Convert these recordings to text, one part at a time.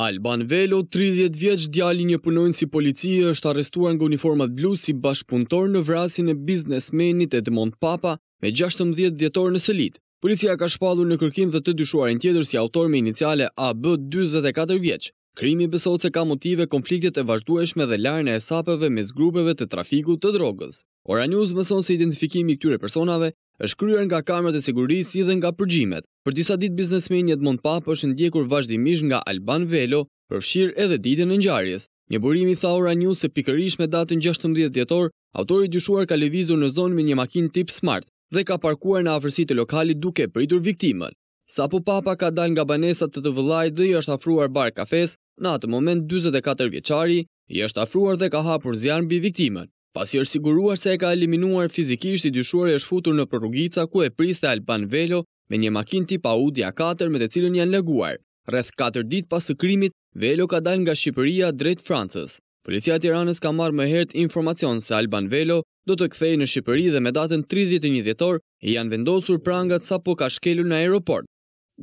Alban Velo, 30 vjeç, djali një punojnë si policie, është arrestuar nga uniformat blu si bashkëpuntor në vrasin e biznesmenit Edmond Papa me 16 dhjetor në selit. Policia ka shpallur në kërkim dhe të dyshuarin tjetër si autor me iniciale AB 24 vjeç. Krimi besot se ka motive konfliktet e vazhdueshme dhe larën e sapeve me zgrupeve të trafiku të drogës. Ora News mëson se identifikimi këtyre personave është kryer nga kamerat e sigurisë si dhe nga përgjimet. Për disa ditë biznesmeni Edmond Papa është ndjekur vazhdimisht nga Alban Velo, përfshir edhe ditën e ngjarjes. Një burim i Thaura News se pikërisht me datën 16 dhjetor, autori i dyshuar ka lëvizur në zonë me një makinë tip Smart dhe ka parkuar në afërsi të lokalit duke pritur viktimën. Sapo Papa ka dalë nga banesa të të vëllaj dhe i është afruar bar kafes, në atë moment 44 vjeçari, i është afruar dhe ka hapur zjarr mbi viktimën. Pasi është siguruar se e ka eliminuar fizikisht i dyshuar e është futur në prorugica ku e priste Alban Velo me një makin tip Audi A4 me të cilën janë leguar. Rreth 4 ditë pas krimit, Velo ka dal nga Shqipëria drejt Francës. Policia Tiranës ka marrë më herët informacion se Alban Velo do të kthej në Shqipëri dhe me datën 31 dhjetor i janë vendosur prangat sa po ka shkelur në aeroport.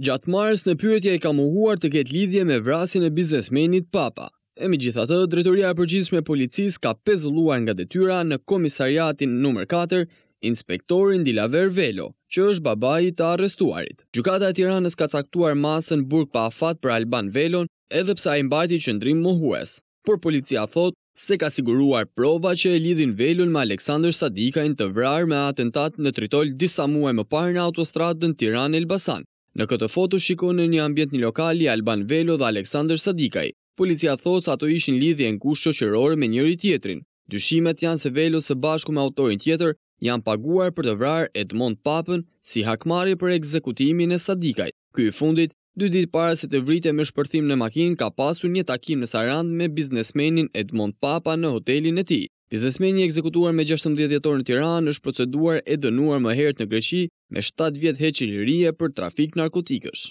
Gjatë marës në pyetje i ka muhuar të ketë lidhje me vrasin e biznesmenit Papa. E mi gjitha të, Dretoria e Përgjithshme Policis ka pezulluar nga detyra në Komisariatin nr. 4, Inspektorin Dilaver Velo, që është babaj i të arrestuarit. Gjukata e Tiranës ka caktuar masën burk pa afat për Alban Velon, edhe psa e mbajti që më hues. Por policia thot se ka siguruar prova që e lidhin Velon me Aleksandr Sadikajn të vrar me atentat në tritol disa muaj më parë në autostradën Tiran-Elbasan. Në këtë foto shikonë një ambient një lokali Alban Velo dhe Aleksandr Sadikaj. Policia thotë se ato ishin lidhje ngushtë shoqërore me njëri tjetrin. Dyshimet janë se velu së bashku me autorin tjetër janë paguar për të vrarë Edmond Papën si hakmarrje për ekzekutimin e Sadikaj. Ky i fundit, dy ditë para se të vrite me shpërthim në makinë, ka pasur një takim në Sarand me biznesmenin Edmond Papa në hotelin e tij. Biznesmeni ekzekutuar me 16 djetor në Tiranë është proceduar e dënuar më herët në Greqi me 7 vjet heqje lirie për trafik narkotikësh.